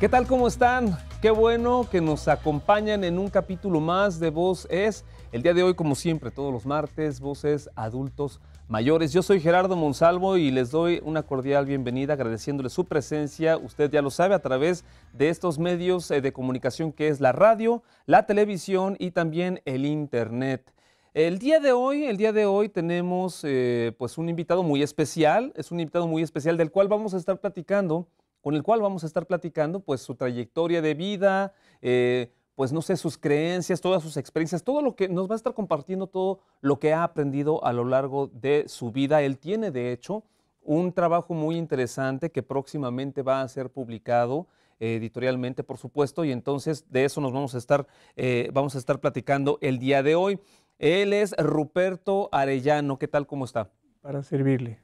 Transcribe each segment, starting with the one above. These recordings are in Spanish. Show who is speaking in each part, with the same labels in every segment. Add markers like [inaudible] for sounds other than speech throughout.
Speaker 1: ¿Qué tal? ¿Cómo están? Qué bueno que nos acompañan en un capítulo más de Voz Es. El día de hoy, como siempre, todos los martes, Voces Adultos Mayores. Yo soy Gerardo Monsalvo y les doy una cordial bienvenida agradeciéndole su presencia. Usted ya lo sabe a través de estos medios eh, de comunicación que es la radio, la televisión y también el Internet. El día de hoy, el día de hoy tenemos eh, pues un invitado muy especial, es un invitado muy especial del cual vamos a estar platicando con el cual vamos a estar platicando pues su trayectoria de vida, eh, pues no sé, sus creencias, todas sus experiencias, todo lo que nos va a estar compartiendo, todo lo que ha aprendido a lo largo de su vida. Él tiene, de hecho, un trabajo muy interesante que próximamente va a ser publicado eh, editorialmente, por supuesto, y entonces de eso nos vamos a estar, eh, vamos a estar platicando el día de hoy. Él es Ruperto Arellano, ¿qué tal? ¿Cómo está?
Speaker 2: Para servirle.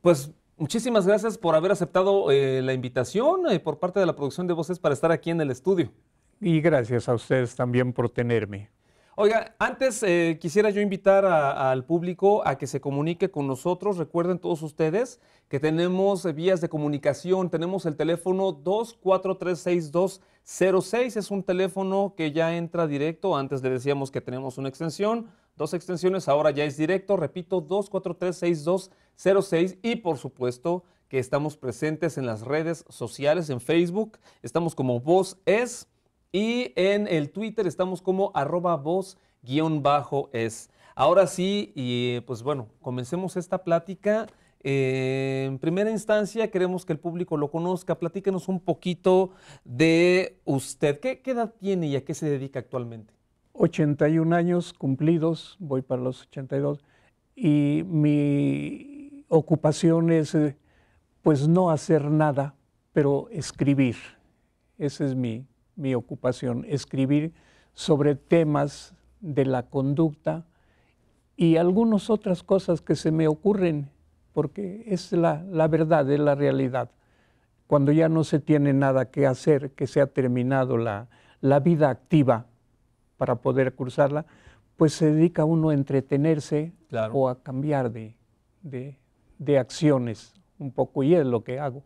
Speaker 1: Pues Muchísimas gracias por haber aceptado eh, la invitación eh, por parte de la producción de voces para estar
Speaker 2: aquí en el estudio. Y gracias a ustedes también por tenerme.
Speaker 1: Oiga, antes eh, quisiera yo invitar al público a que se comunique con nosotros. Recuerden todos ustedes que tenemos vías de comunicación. Tenemos el teléfono 2436206. Es un teléfono que ya entra directo. Antes le decíamos que tenemos una extensión dos extensiones, ahora ya es directo, repito, 2436206 y por supuesto que estamos presentes en las redes sociales, en Facebook, estamos como Voz Es y en el Twitter estamos como arroba voz guión bajo es. Ahora sí, y pues bueno, comencemos esta plática. Eh, en primera instancia, queremos que el público lo conozca. Platíquenos un poquito de usted. ¿Qué, edad tiene y a qué se dedica actualmente?
Speaker 2: 81 años cumplidos, voy para los 82, y mi ocupación es eh, pues no hacer nada, pero escribir. Esa es mi, ocupación, escribir sobre temas de la conducta y algunas otras cosas que se me ocurren, porque es la, verdad, es la realidad. Cuando ya no se tiene nada que hacer, que se ha terminado la vida activa, para poder cursarla, pues se dedica uno a entretenerse o a cambiar de, de, acciones un poco y es lo que hago.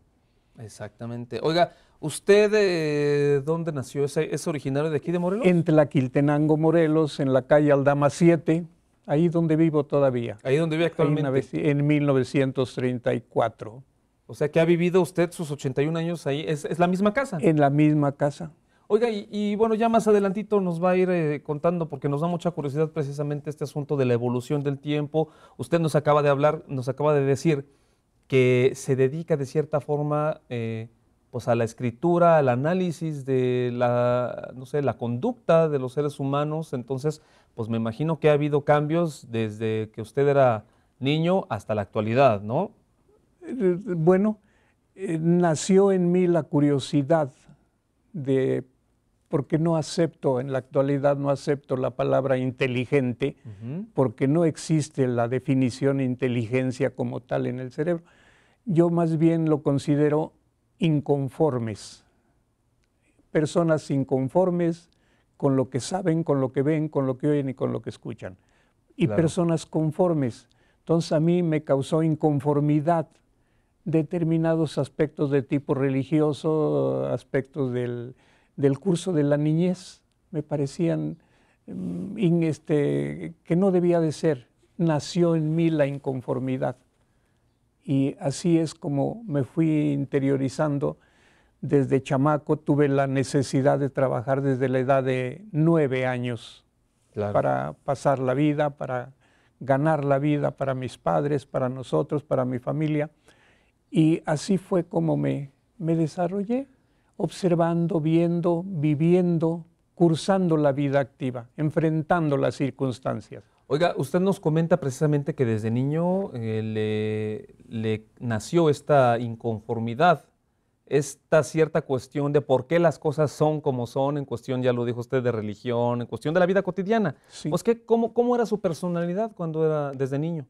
Speaker 2: Exactamente. Oiga, ¿usted eh, dónde nació? ¿Es, ¿Es, originario de aquí de Morelos? En Tlaquiltenango, Morelos, en la calle Aldama 7, ahí donde vivo todavía. Ahí donde vive actualmente. en 1934. O sea que ha vivido usted sus 81 años ahí. ¿Es, ¿Es, la misma casa? En la misma casa.
Speaker 1: Oiga, y, bueno, ya más adelantito nos va a ir eh, contando, porque nos da mucha curiosidad precisamente este asunto de la evolución del tiempo. Usted nos acaba de hablar, nos acaba de decir que se dedica de cierta forma eh, pues a la escritura, al análisis de la, no sé, la conducta de los seres humanos. Entonces, pues me imagino que ha habido cambios desde que usted era niño hasta la actualidad, ¿no?
Speaker 2: Eh, bueno, nació en mí la curiosidad de porque no acepto, en la actualidad no acepto la palabra inteligente, porque no existe la definición inteligencia como tal en el cerebro. Yo más bien lo considero inconformes, personas inconformes con lo que saben, con lo que ven, con lo que oyen y con lo que escuchan, y personas conformes. Entonces a mí me causó inconformidad determinados aspectos de tipo religioso, aspectos del, del curso de la niñez, me parecían mm, este, que no debía de ser. Nació en mí la inconformidad. Y así es como me fui interiorizando. Desde chamaco tuve la necesidad de trabajar desde la edad de nueve años para pasar la vida, para ganar la vida para mis padres, para nosotros, para mi familia. Y así fue como me, me desarrollé observando, viendo, viviendo, cursando la vida activa, enfrentando las circunstancias.
Speaker 1: Oiga, usted nos comenta precisamente que desde niño eh, le, nació esta inconformidad, esta cierta cuestión de por qué las cosas son como son, en cuestión, ya lo dijo usted, de religión, en cuestión de la vida cotidiana. Pues, cómo, cómo,
Speaker 2: era su personalidad cuando era desde niño?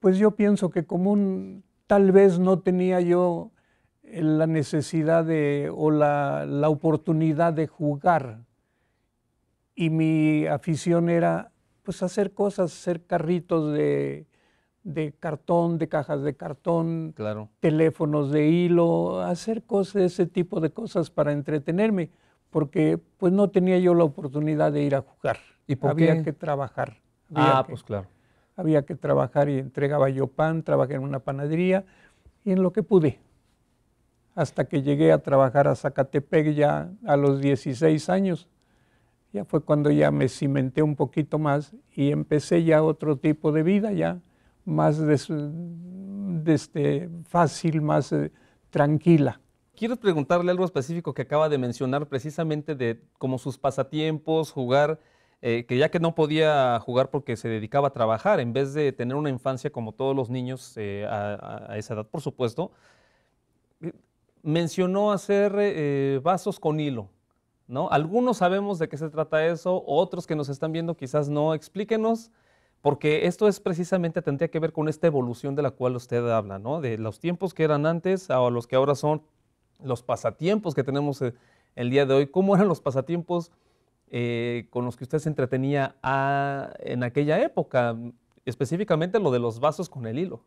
Speaker 2: Pues yo pienso que como tal vez no tenía yo la necesidad de, o la, oportunidad de jugar. Y mi afición era pues hacer cosas, hacer carritos de, cartón, de cajas de cartón, teléfonos de hilo, hacer cosas, ese tipo de cosas para entretenerme, porque pues no tenía yo la oportunidad de ir a jugar. ¿Y había que trabajar. ah, pues claro. Había que trabajar y entregaba yo pan, trabajé en una panadería y en lo que pude hasta que llegué a trabajar a Zacatepec ya a los 16 años. Ya fue cuando ya me cimenté un poquito más y empecé ya otro tipo de vida, ya más este, fácil, más eh, tranquila.
Speaker 1: Quiero preguntarle algo específico que acaba de mencionar precisamente de como sus pasatiempos, jugar, eh, que ya que no podía jugar porque se dedicaba a trabajar, en vez de tener una infancia como todos los niños eh, a esa edad, por supuesto, mencionó hacer eh, vasos con hilo. ¿no? Algunos sabemos de qué se trata eso, otros que nos están viendo quizás no. Explíquenos, porque esto es precisamente, tendría que ver con esta evolución de la cual usted habla, ¿no? de los tiempos que eran antes a los que ahora son los pasatiempos que tenemos eh, el día de hoy. ¿Cómo eran los pasatiempos eh, con los que usted se entretenía ah, en aquella época? Específicamente lo de los vasos con el hilo.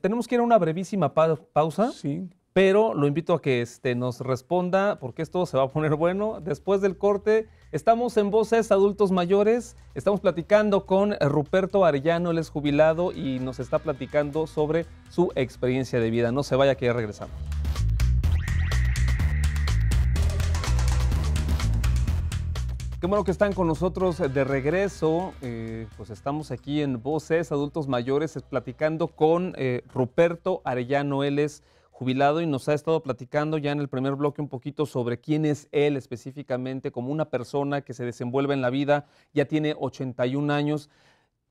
Speaker 1: Tenemos que ir a una brevísima pausa. Sí pero lo invito a que este, nos responda porque esto se va a poner bueno. Después del corte, estamos en Voces Adultos Mayores, estamos platicando con Ruperto Arellano, él es jubilado y nos está platicando sobre su experiencia de vida. No se vaya que ya regresamos. Qué bueno que están con nosotros de regreso. Eh, pues estamos aquí en Voces Adultos Mayores platicando con eh, Ruperto Arellano, él es jubilado y nos ha estado platicando ya en el primer bloque un poquito sobre quién es él específicamente como una persona que se desenvuelve en la vida, ya tiene 81 años.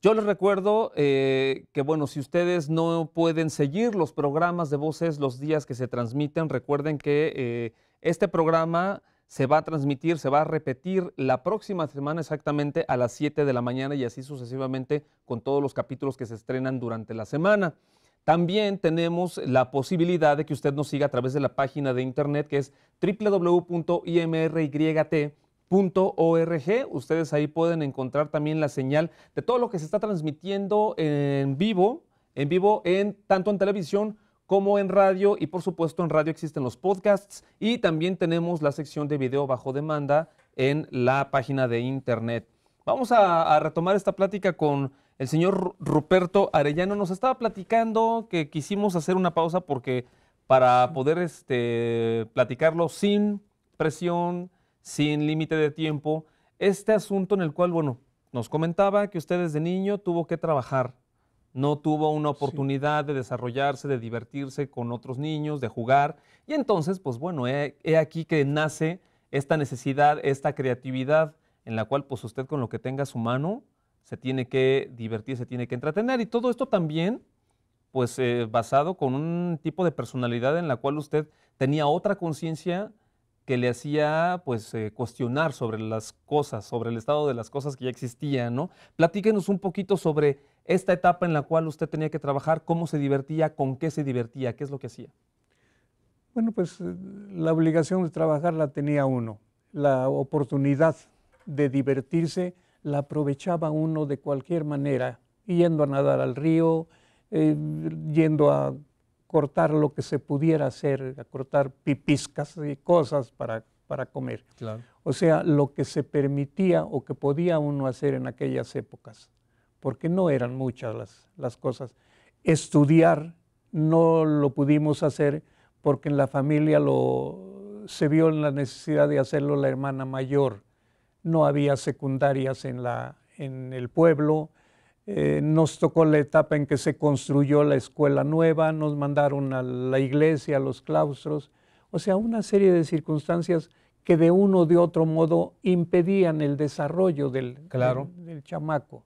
Speaker 1: Yo les recuerdo eh, que, bueno, si ustedes no pueden seguir los programas de voces los días que se transmiten, recuerden que eh, este programa se va a transmitir, se va a repetir la próxima semana exactamente a las 7 de la mañana y así sucesivamente con todos los capítulos que se estrenan durante la semana. También tenemos la posibilidad de que usted nos siga a través de la página de internet que es www.imryt.org. Ustedes ahí pueden encontrar también la señal de todo lo que se está transmitiendo en vivo, en vivo en tanto en televisión como en radio y por supuesto en radio existen los podcasts y también tenemos la sección de video bajo demanda en la página de internet. Vamos a, a retomar esta plática con el señor Ruperto Arellano nos estaba platicando que quisimos hacer una pausa porque para poder este, platicarlo sin presión, sin límite de tiempo, este asunto en el cual, bueno, nos comentaba que usted desde niño tuvo que trabajar, no tuvo una oportunidad de desarrollarse, de divertirse con otros niños, de jugar, y entonces, pues bueno, he, aquí que nace esta necesidad, esta creatividad en la cual pues usted con lo que tenga a su mano, se tiene que divertir, se tiene que entretener. Y todo esto también, pues eh, basado con un tipo de personalidad en la cual usted tenía otra conciencia que le hacía pues eh, cuestionar sobre las cosas, sobre el estado de las cosas que ya existían, ¿no? Platíquenos un poquito sobre esta etapa en la cual usted tenía que trabajar, cómo se divertía, con qué se divertía, qué es lo que hacía.
Speaker 2: Bueno, pues eh, la obligación de trabajar la tenía uno, la oportunidad de divertirse la aprovechaba uno de cualquier manera, yendo a nadar al río, eh, yendo a cortar lo que se pudiera hacer, a cortar pipiscas y cosas para, comer. Claro. O sea, lo que se permitía o que podía uno hacer en aquellas épocas, porque no eran muchas las, las cosas. Estudiar no lo pudimos hacer porque en la familia lo, se vio en la necesidad de hacerlo la hermana mayor no había secundarias en, el pueblo. Eh, nos tocó la etapa en que se construyó la escuela nueva, nos mandaron a la iglesia, a los claustros, o sea, una serie de circunstancias que de uno o de otro modo impedían el desarrollo del, claro. del, chamaco.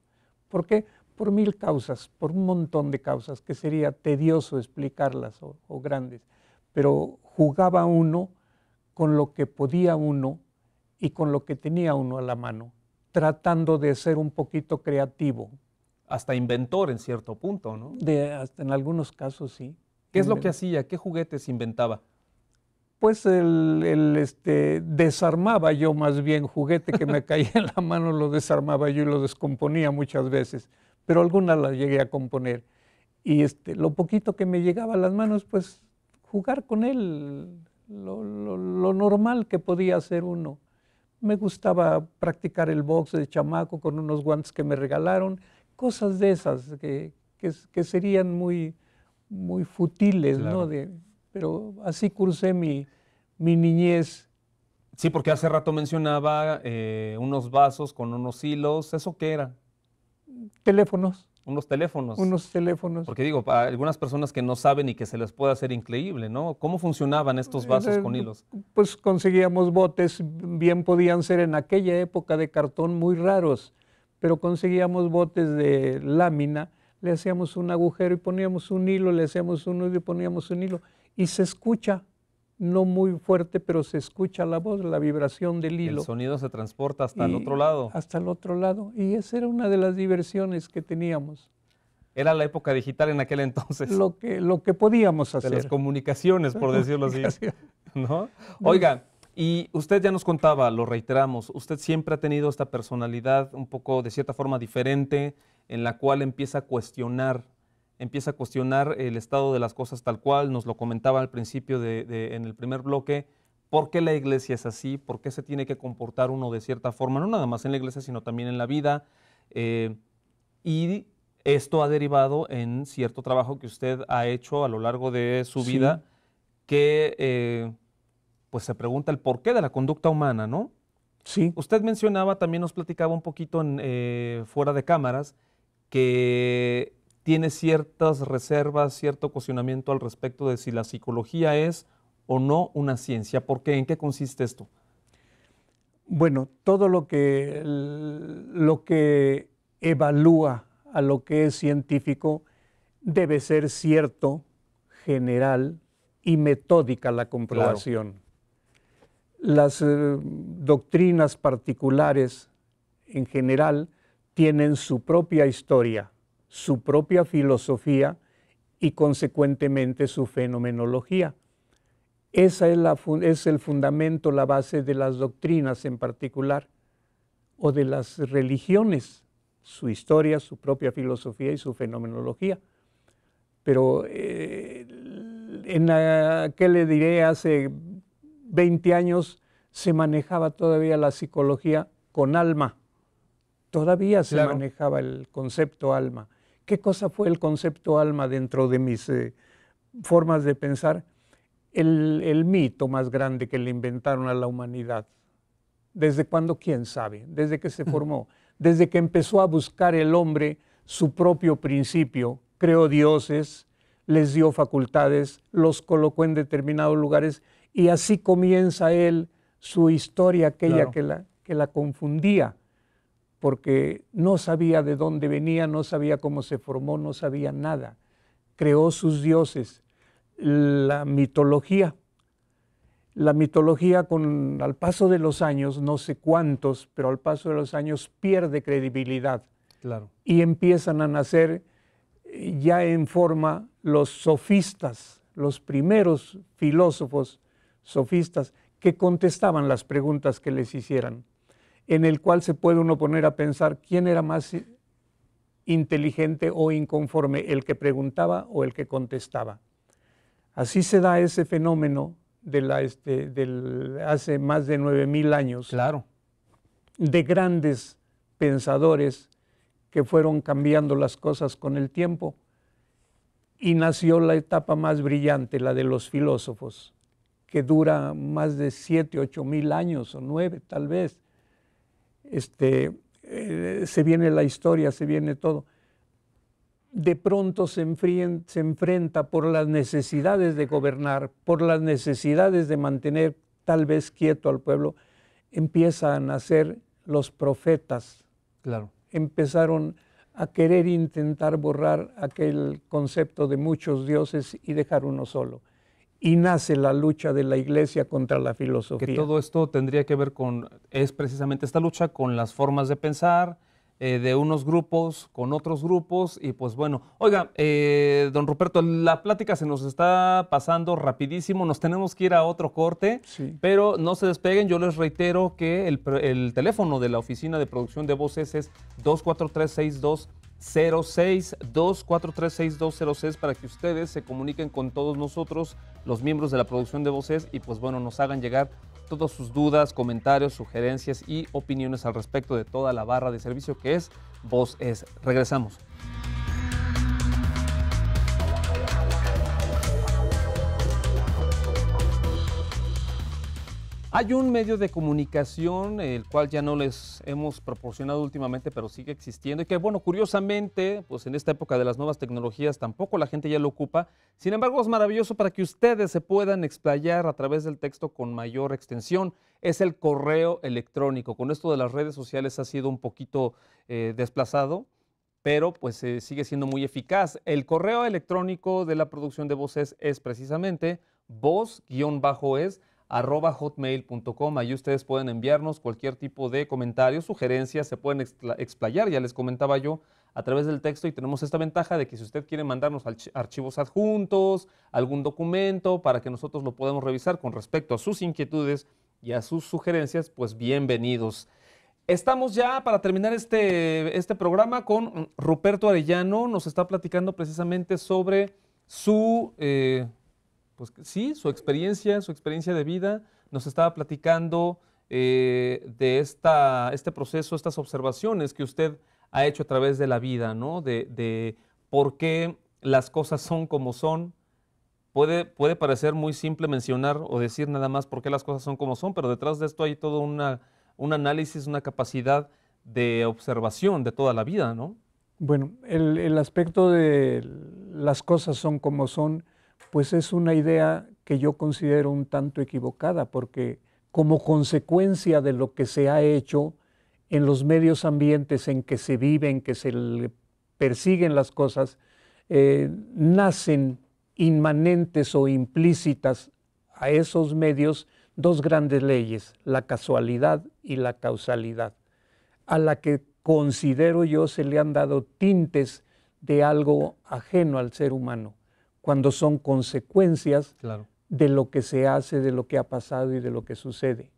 Speaker 2: ¿Por qué? Por mil causas, por un montón de causas, que sería tedioso explicarlas o grandes, pero jugaba uno con lo que podía uno y con lo que tenía uno a la mano, tratando de ser un poquito creativo.
Speaker 1: Hasta inventor en cierto punto, ¿no? De,
Speaker 2: hasta en algunos casos sí. ¿Qué es lo que
Speaker 1: hacía? ¿Qué juguetes inventaba?
Speaker 2: Pues el, este, desarmaba yo más bien juguete que me [laughs] caía en la mano, lo desarmaba yo y lo descomponía muchas veces, pero alguna las llegué a componer. Y este, lo poquito que me llegaba a las manos, pues jugar con él, lo normal que podía hacer uno me gustaba practicar el boxe de chamaco con unos guantes que me regalaron, cosas de esas que, que, serían muy, muy futiles, ¿no? De, pero así cursé mi, mi, niñez. Sí, porque
Speaker 1: hace rato mencionaba eh, unos vasos con unos hilos, ¿eso qué era?
Speaker 2: Teléfonos.
Speaker 1: Unos teléfonos. Unos teléfonos. Porque digo, para algunas personas que no saben y que se les puede hacer increíble, ¿no? ¿Cómo funcionaban estos vasos con eh, hilos?
Speaker 2: Pues conseguíamos botes, bien podían ser en aquella época de cartón muy raros, pero conseguíamos botes de lámina, le hacíamos un agujero y poníamos un hilo, le hacíamos un nudo y poníamos un hilo. Y se escucha, no muy fuerte, pero se escucha la voz, la vibración del hilo. El
Speaker 1: sonido se transporta hasta el otro lado.
Speaker 2: Hasta el otro lado. Y esa era una de las diversiones que teníamos.
Speaker 1: Era la época digital en aquel entonces. Lo
Speaker 2: que, lo que podíamos hacer. las comunicaciones, por [laughs] decirlo así.
Speaker 1: ¿No? Oiga, y usted ya nos contaba, lo reiteramos, usted siempre ha tenido esta personalidad un poco de cierta forma diferente, en la cual empieza a cuestionar empieza a cuestionar el estado de las cosas tal cual, nos lo comentaba al principio de, en el primer bloque, por qué la iglesia es así, por qué se tiene que comportar uno de cierta forma, no nada más en la iglesia, sino también en la vida. Eh, y esto ha derivado en cierto trabajo que usted ha hecho a lo largo de su vida, que eh, pues se pregunta el porqué de la conducta humana, ¿no? Sí. Usted mencionaba, también nos platicaba un poquito eh, fuera de cámaras, que tiene ciertas reservas, cierto cuestionamiento al respecto de si la psicología es o no una ciencia. ¿Por qué? ¿En qué consiste esto?
Speaker 2: Bueno, todo lo que, lo que evalúa a lo que es científico debe ser cierto, general y metódica la comprobación. Las eh, doctrinas particulares en general tienen su propia historia su propia filosofía y consecuentemente su fenomenología. Esa es, el fundamento, la base de las doctrinas en particular, o de las religiones, su historia, su propia filosofía y su fenomenología. Pero eh, en ¿qué le diré? Hace 20 años se manejaba todavía la psicología con alma. Todavía se manejaba el concepto alma. ¿Qué cosa fue el concepto alma dentro de mis eh, formas de pensar? El, mito más grande que le inventaron a la humanidad. ¿Desde cuándo? ¿Quién sabe? Desde que se formó. Desde que empezó a buscar el hombre su propio principio. Creó dioses, les dio facultades, los colocó en determinados lugares y así comienza él su historia, aquella que, que la confundía porque no sabía de dónde venía, no sabía cómo se formó, no sabía nada. Creó sus dioses, la mitología. La mitología con, al paso de los años, no sé cuántos, pero al paso de los años pierde credibilidad. Claro. Y empiezan a nacer eh, ya en forma los sofistas, los primeros filósofos sofistas que contestaban las preguntas que les hicieran en el cual se puede uno poner a pensar quién era más inteligente o inconforme, el que preguntaba o el que contestaba. Así se da ese fenómeno de este, hace más de 9.000 años. Claro. De grandes pensadores que fueron cambiando las cosas con el tiempo. Y nació la etapa más brillante, la de los filósofos, que dura más de 7, 8.000 mil años o 9 tal vez este, eh, se viene la historia, se viene todo. De pronto se, enfrenta por las necesidades de gobernar, por las necesidades de mantener tal vez quieto al pueblo, empiezan a nacer los profetas. Claro. Empezaron a querer intentar borrar aquel concepto de muchos dioses y dejar uno solo y nace la lucha de la iglesia contra la filosofía. Que todo
Speaker 1: esto tendría que ver con, es precisamente esta lucha con las formas de pensar, eh, de unos grupos con otros grupos y pues bueno, oiga, eh, don Ruperto, la plática se nos está pasando rapidísimo, nos tenemos que ir a otro corte, pero no se despeguen, yo les reitero que el, teléfono de la oficina de producción de voces es 24362 06 para que ustedes se comuniquen con todos nosotros, los miembros de la producción de Voces, y pues bueno, nos hagan llegar todas sus dudas, comentarios, sugerencias y opiniones al respecto de toda la barra de servicio que es Voces. Regresamos. Hay un medio de comunicación, el cual ya no les hemos proporcionado últimamente, pero sigue existiendo, y que bueno, curiosamente, pues en esta época de las nuevas tecnologías tampoco la gente ya lo ocupa. Sin embargo, es maravilloso para que ustedes se puedan explayar a través del texto con mayor extensión. Es el correo electrónico. Con esto de las redes sociales ha sido un poquito eh, desplazado pero pues eh, sigue siendo muy eficaz. El correo electrónico de la producción de voces es precisamente voz-es arroba hotmail.com. Ahí ustedes pueden enviarnos cualquier tipo de comentarios, sugerencias, se pueden explayar, ya les comentaba yo, a través del texto y tenemos esta ventaja de que si usted quiere mandarnos archivos adjuntos, algún documento para que nosotros lo podamos revisar con respecto a sus inquietudes y a sus sugerencias, pues bienvenidos. Estamos ya para terminar este, este programa con Ruperto Arellano, nos está platicando precisamente sobre su... Eh, pues sí, su experiencia, su experiencia de vida, nos estaba platicando eh, de este proceso, estas observaciones que usted ha hecho a través de la vida, ¿no? De, por qué las cosas son como son. Puede, puede parecer muy simple mencionar o decir nada más por qué las cosas son como son, pero detrás de esto hay todo un análisis, una capacidad de observación de toda la vida, ¿no?
Speaker 2: Bueno, el aspecto de las cosas son como son pues es una idea que yo considero un tanto equivocada, porque como consecuencia de lo que se ha hecho en los medios ambientes en que se vive, en que se persiguen las cosas, eh, nacen inmanentes o implícitas a esos medios dos grandes leyes, la casualidad y la causalidad, a la que considero yo se le han dado tintes de algo ajeno al ser humano cuando son consecuencias claro. de lo que se hace, de lo que ha pasado y de lo que sucede.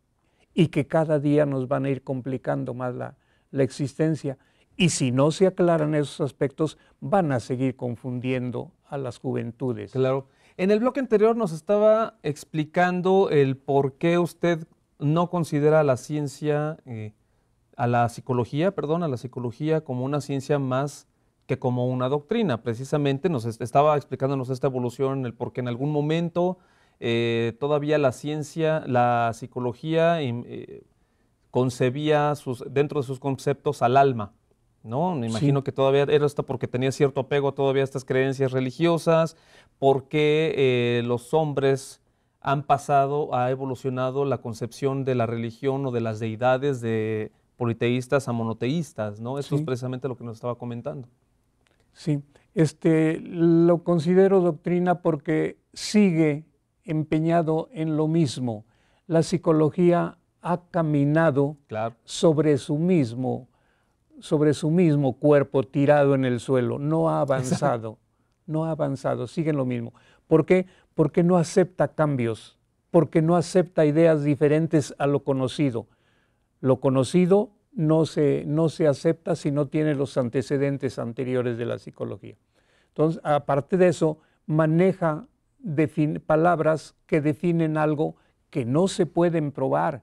Speaker 2: Y que cada día nos van a ir complicando más la, existencia. Y si no se aclaran esos aspectos, van a seguir confundiendo a las juventudes. Claro. En el
Speaker 1: bloque anterior nos estaba explicando el por qué usted no considera a la ciencia, eh, a la psicología, perdón, a la psicología como una ciencia más que como una doctrina. Precisamente nos estaba explicándonos esta evolución, el por en algún momento eh, todavía la ciencia, la psicología em, eh, concebía dentro de sus conceptos al alma. ¿No? Me imagino que todavía era esto porque tenía cierto apego todavía a estas creencias religiosas, porque eh, los hombres han pasado, ha evolucionado la concepción de la religión o de las deidades de politeístas a monoteístas, ¿no? Eso es precisamente lo que nos estaba comentando.
Speaker 2: Sí, este, lo considero doctrina porque sigue empeñado en lo mismo. La psicología ha caminado sobre su mismo sobre su mismo cuerpo tirado en el suelo, no ha avanzado, no ha avanzado, sigue en lo mismo. ¿Por qué? Porque no acepta cambios, porque no acepta ideas diferentes a lo conocido. Lo conocido no se, no se acepta si no tiene los antecedentes anteriores de la psicología. Entonces, aparte de eso, maneja palabras que definen algo que no se pueden probar.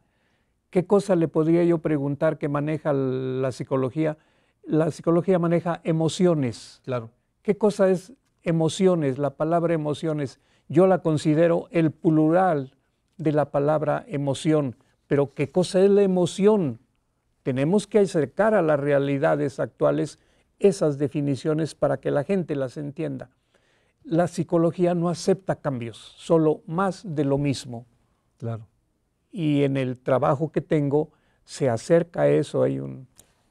Speaker 2: ¿Qué cosa le podría yo preguntar que maneja la psicología? La psicología maneja emociones. Claro. ¿Qué cosa es emociones? La palabra emociones, yo la considero el plural de la palabra emoción. Pero ¿qué cosa es la emoción? Tenemos que acercar a las realidades actuales esas definiciones para que la gente las entienda. La psicología no acepta cambios, solo más de lo mismo. Claro. Y en el trabajo que tengo se acerca a eso. Hay un.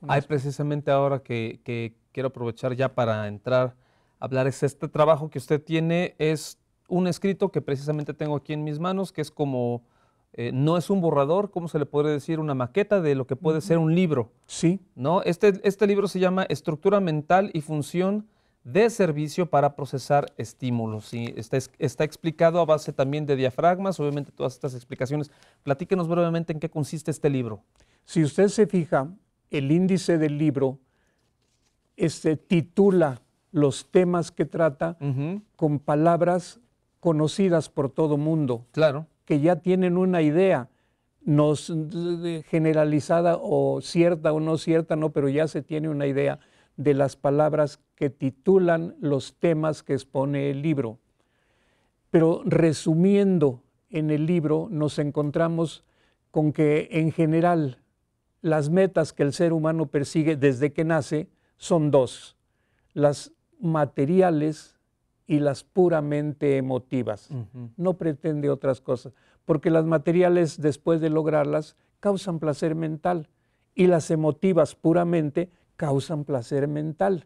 Speaker 1: Hay precisamente ahora que, que, quiero aprovechar ya para entrar a hablar es este trabajo que usted tiene es un escrito que precisamente tengo aquí en mis manos que es como eh, no es un borrador, ¿cómo se le podría decir? Una maqueta de lo que puede ser un libro. Sí. ¿no? Este, este libro se llama Estructura Mental y Función de Servicio para Procesar Estímulos. Está, explicado a base también de diafragmas, obviamente todas estas explicaciones. Platíquenos brevemente en qué consiste este
Speaker 2: libro. Si usted se fija, el índice del libro este, titula los temas que trata con palabras conocidas por todo mundo. Claro que ya tienen una idea generalizada o cierta o no cierta, no, pero ya se tiene una idea de las palabras que titulan los temas que expone el libro. Pero resumiendo en el libro, nos encontramos con que en general las metas que el ser humano persigue desde que nace son dos, las materiales y las puramente emotivas. No pretende otras cosas, porque las materiales, después de lograrlas, causan placer mental y las emotivas puramente causan placer mental.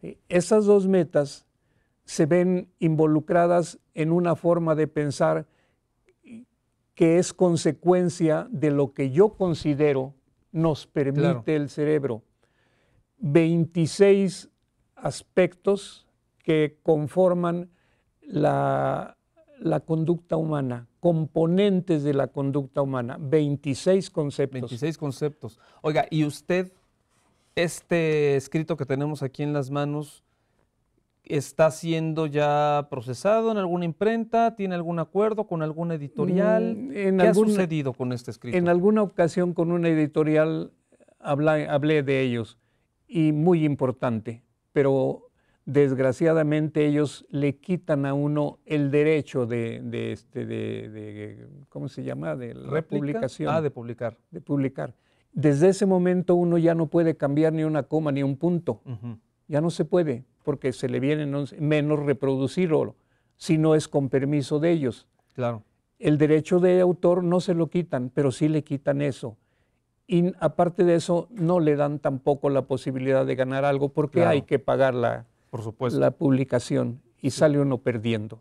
Speaker 2: E, esas dos metas se ven involucradas en una forma de pensar que es consecuencia de lo que yo considero nos permite el cerebro. 26 aspectos que conforman la, la conducta humana, componentes de la conducta humana, 26 conceptos. 26 conceptos. Oiga, y usted, este escrito que tenemos
Speaker 1: aquí en las manos, ¿está siendo ya procesado en alguna imprenta? ¿Tiene algún acuerdo con alguna editorial? Mm, en ¿Qué ha sucedido con este escrito? En
Speaker 2: alguna ocasión con una editorial hablé, hablé de ellos, y muy importante, pero desgraciadamente ellos le quitan a uno el derecho de, este, de, ¿cómo se llama? De la publicación. Ah, de publicar. De publicar. Desde ese momento uno ya no puede cambiar ni una coma ni un punto. Ya no se puede, porque se le viene menos reproducirlo, si no es con permiso de ellos. Claro. El derecho de autor no se lo quitan, pero sí le quitan eso. Y aparte de eso, no le dan tampoco la posibilidad de ganar algo porque hay que pagar la, por supuesto. la publicación y salió sale uno perdiendo.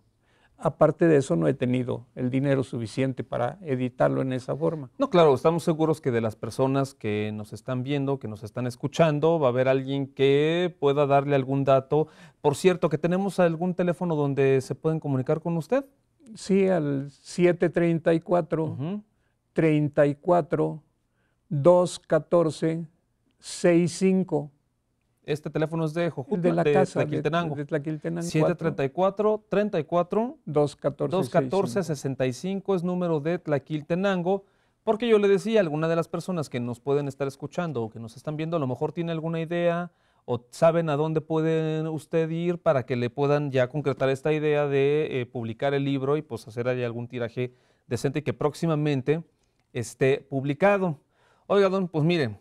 Speaker 2: Aparte de eso, no he tenido el dinero suficiente para editarlo en esa forma. No, claro, estamos
Speaker 1: seguros que de las personas que nos están viendo, que nos están escuchando, va a haber alguien que pueda darle algún dato. Por cierto, que tenemos algún teléfono donde se pueden comunicar con usted.
Speaker 2: Sí, al 734 34 214 65.
Speaker 1: Este teléfono es de Jojutla, de la Tlaquiltenango. De, Tlaquiltenango. 734 34 214 65 es número de Tlaquiltenango. Porque yo le decía, a alguna de las personas que nos pueden estar escuchando o que nos están viendo, a lo mejor tiene alguna idea o saben a dónde puede usted ir para que le puedan ya concretar esta idea de eh, publicar el libro y pues hacer ahí algún tiraje decente que próximamente esté publicado. Oiga, don, pues miren,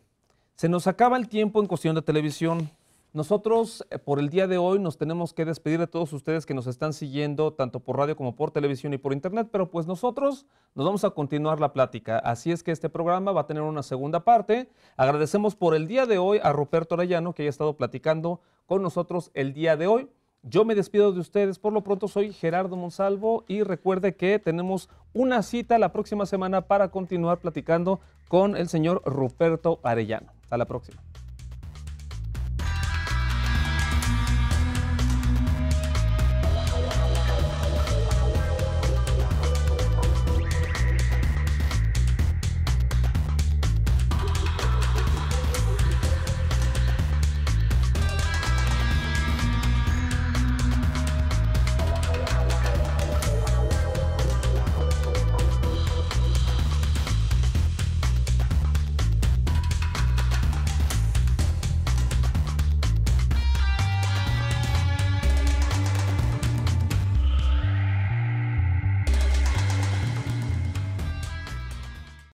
Speaker 1: se nos acaba el tiempo en cuestión de televisión. Nosotros eh, por el día de hoy nos tenemos que despedir de todos ustedes que nos están siguiendo tanto por radio como por televisión y por internet, pero pues nosotros nos vamos a continuar la plática. Así es que este programa va a tener una segunda parte. Agradecemos por el día de hoy a Ruperto Arellano que haya estado platicando con nosotros el día de hoy. Yo me despido de ustedes. Por lo pronto soy Gerardo Monsalvo y recuerde que tenemos una cita la próxima semana para continuar platicando con el señor Ruperto Arellano. Hasta la próxima.